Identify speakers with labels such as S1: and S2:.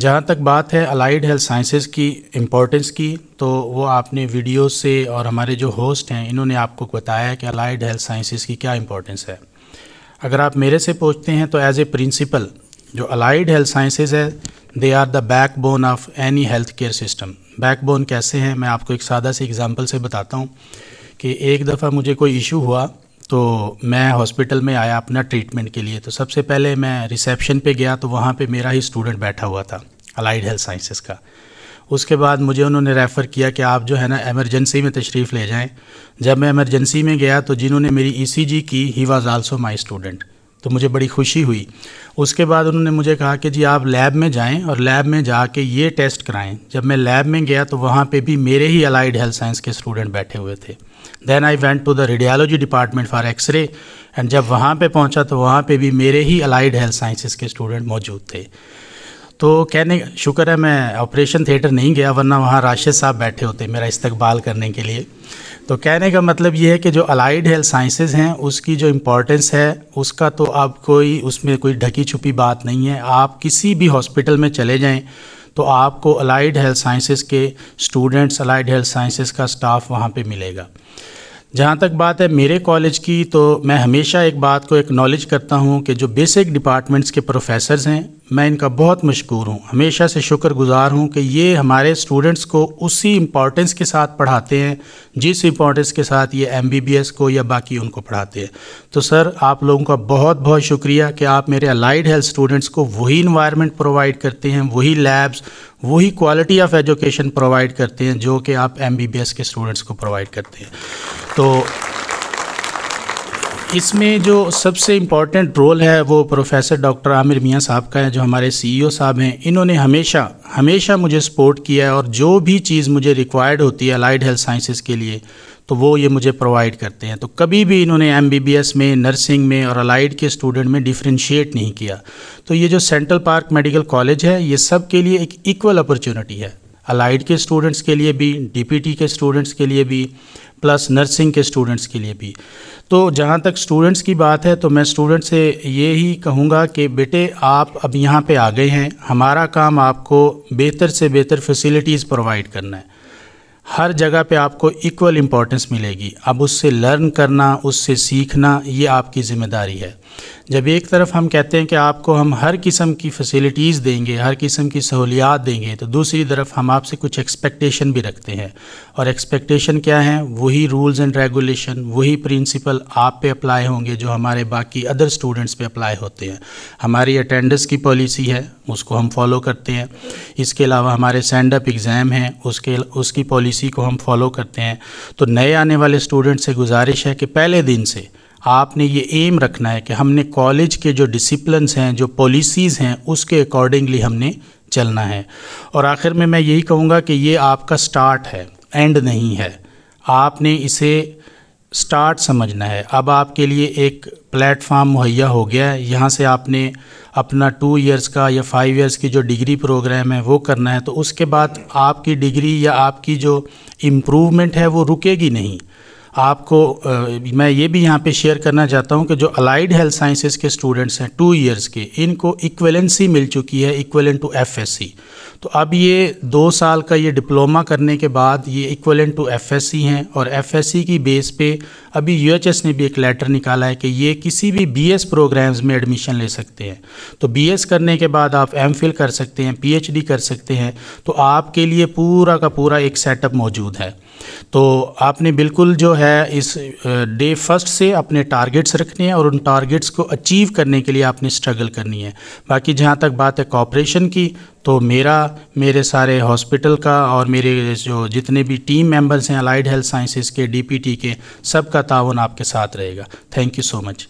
S1: जहाँ तक बात है अलाइड हेल्थ साइंसेज की इम्पोर्टेंस की तो वो आपने वीडियो से और हमारे जो होस्ट हैं इन्होंने आपको बताया कि अलाइड हेल्थ साइंसेज की क्या इम्पोर्टेंस है अगर आप मेरे से पूछते हैं तो एज ए प्रिंसिपल जो अलाइड हेल्थ साइंसेज है they are the backbone of any health care system backbone कैसे हैं मैं आपको एक सादा से एग्ज़ाम्पल से बताता हूँ कि एक दफ़ा मुझे कोई इशू हुआ तो मैं हॉस्पिटल में आया अपना ट्रीटमेंट के लिए तो सबसे पहले मैं रिसेप्शन पे गया तो वहाँ पे मेरा ही स्टूडेंट बैठा हुआ था अलाइड हेल्थ साइंसेस का उसके बाद मुझे उन्होंने रेफ़र किया कि आप जो है ना एमरजेंसी में तशरीफ़ ले जाएं जब मैं एमरजेंसी में गया तो जिन्होंने मेरी ई e की he was also my student तो मुझे बड़ी खुशी हुई उसके बाद उन्होंने मुझे कहा कि जी आप लैब में जाएं और लैब में जाके ये टेस्ट कराएं जब मैं लैब में गया तो वहाँ पे भी मेरे ही अलाइड हेल्थ साइंस के स्टूडेंट बैठे हुए थे then I went to the radiology department for x ray and जब वहाँ पे पहुँचा तो वहाँ पे भी मेरे ही अलाइड हेल्थ साइंसेज के स्टूडेंट मौजूद थे तो कहने शुक्र है मैं ऑपरेशन थिएटर नहीं गया वरना वहाँ राशिद साहब बैठे होते मेरा इस्तकबाल करने के लिए तो कहने का मतलब ये है कि जो अलाइड हेल्थ साइंसेज हैं उसकी जो इम्पोर्टेंस है उसका तो अब कोई उसमें कोई ढकी छुपी बात नहीं है आप किसी भी हॉस्पिटल में चले जाएँ तो आपको अलाइड हेल्थ साइंसेस के स्टूडेंट्स अलाइड हेल्थ साइंसेस का स्टाफ वहाँ पे मिलेगा जहाँ तक बात है मेरे कॉलेज की तो मैं हमेशा एक बात को एक्नॉलेज करता हूँ कि जो बेसिक डिपार्टमेंट्स के प्रोफेसर्स हैं मैं इनका बहुत मशहूर हूँ हमेशा से शुक्र गुज़ार हूँ कि ये हमारे स्टूडेंट्स को उसी इम्पोर्टेंस के साथ पढ़ाते हैं जिस इम्पोर्टेंस के साथ ये एम बी बी एस को या बाकी उनको पढ़ाते हैं तो सर आप लोगों का बहुत बहुत शुक्रिया कि आप मेरे अलाइड हेल्थ स्टूडेंट्स को वही इन्वायरमेंट प्रोवाइड करते हैं वही लैब्स वही क्वालिटी ऑफ एजुकेशन प्रोवाइड करते हैं जो कि आप एम बी बी एस के स्टूडेंट्स को प्रोवाइड करते हैं तो इसमें जो सबसे इम्पॉर्टेंट रोल है वो प्रोफेसर डॉक्टर आमिर मियाँ साहब का है जो हमारे सीईओ e साहब हैं इन्होंने हमेशा हमेशा मुझे सपोर्ट किया है और जो भी चीज़ मुझे रिक्वायर्ड होती है अलाइड हेल्थ साइंसेस के लिए तो वो ये मुझे प्रोवाइड करते हैं तो कभी भी इन्होंने एम में नर्सिंग में और अलाइड के स्टूडेंट में डिफ्रेंशिएट नहीं किया तो ये जो सेंट्रल पार्क मेडिकल कॉलेज है ये सब के लिए एक इक्वल अपॉर्चुनिटी है अलाइड के स्टूडेंट्स के लिए भी डीपीटी के स्टूडेंट्स के लिए भी प्लस नर्सिंग के स्टूडेंट्स के लिए भी तो जहाँ तक स्टूडेंट्स की बात है तो मैं स्टूडेंट से ये ही कहूँगा कि बेटे आप अब यहाँ पे आ गए हैं हमारा काम आपको बेहतर से बेहतर फैसिलिटीज़ प्रोवाइड करना है हर जगह पे आपको इक्वल इम्पोर्टेंस मिलेगी अब उससे लर्न करना उससे सीखना ये आपकी ज़िम्मेदारी है जब एक तरफ हम कहते हैं कि आपको हम हर किस्म की फैसिलिटीज़ देंगे हर किस्म की सहूलियात देंगे तो दूसरी तरफ हम आपसे कुछ एक्सपेक्टेशन भी रखते हैं और एक्सपेक्टेशन क्या हैं वही रूल्स एंड रेगुलेशन वही प्रिंसिपल आप पे अप्लाई होंगे जो हमारे बाकी अदर स्टूडेंट्स पे अप्लाई होते हैं हमारी अटेंडेंस की पॉलिसी है उसको हम फॉलो करते हैं इसके अलावा हमारे सेंडअप एग्ज़ाम हैं उसके उसकी पॉलिसी पॉलिसी को हम फॉलो करते हैं तो नए आने वाले स्टूडेंट से गुजारिश है कि पहले दिन से आपने ये एम रखना है कि हमने कॉलेज के जो डिसिप्लिनस हैं जो पॉलिसीज़ हैं उसके अकॉर्डिंगली हमने चलना है और आखिर में मैं यही कहूँगा कि ये आपका स्टार्ट है एंड नहीं है आपने इसे स्टार्ट समझना है अब आपके लिए एक प्लेटफार्म मुहैया हो गया है यहाँ से आपने अपना टू इयर्स का या फाइव इयर्स की जो डिग्री प्रोग्राम है वो करना है तो उसके बाद आपकी डिग्री या आपकी जो इम्प्रूवमेंट है वो रुकेगी नहीं आपको आ, मैं ये भी यहाँ पे शेयर करना चाहता हूँ कि जो अलाइड हेल्थ साइंसेज के स्टूडेंट्स हैं टू इयर्स के इनको इक्वेलेंसी मिल चुकी है इक्वेलेंट टू एफएससी तो अब ये दो साल का ये डिप्लोमा करने के बाद ये इक्वेलेंट टू एफएससी हैं और एफएससी की बेस पे अभी यूएचएस ने भी एक लेटर निकाला है कि ये किसी भी बी प्रोग्राम्स में एडमिशन ले सकते हैं तो बी करने के बाद आप एम कर सकते हैं पी कर सकते हैं तो आपके लिए पूरा का पूरा एक सेटअप मौजूद है तो आपने बिल्कुल जो है इस डे फर्स्ट से अपने टारगेट्स रखने हैं और उन टारगेट्स को अचीव करने के लिए आपने स्ट्रगल करनी है बाकी जहाँ तक बात है कॉपरेशन की तो मेरा मेरे सारे हॉस्पिटल का और मेरे जो जितने भी टीम मेंबर्स हैं अलाइड हेल्थ साइंसेज के डीपीटी के सब का तावन आपके साथ रहेगा थैंक यू सो मच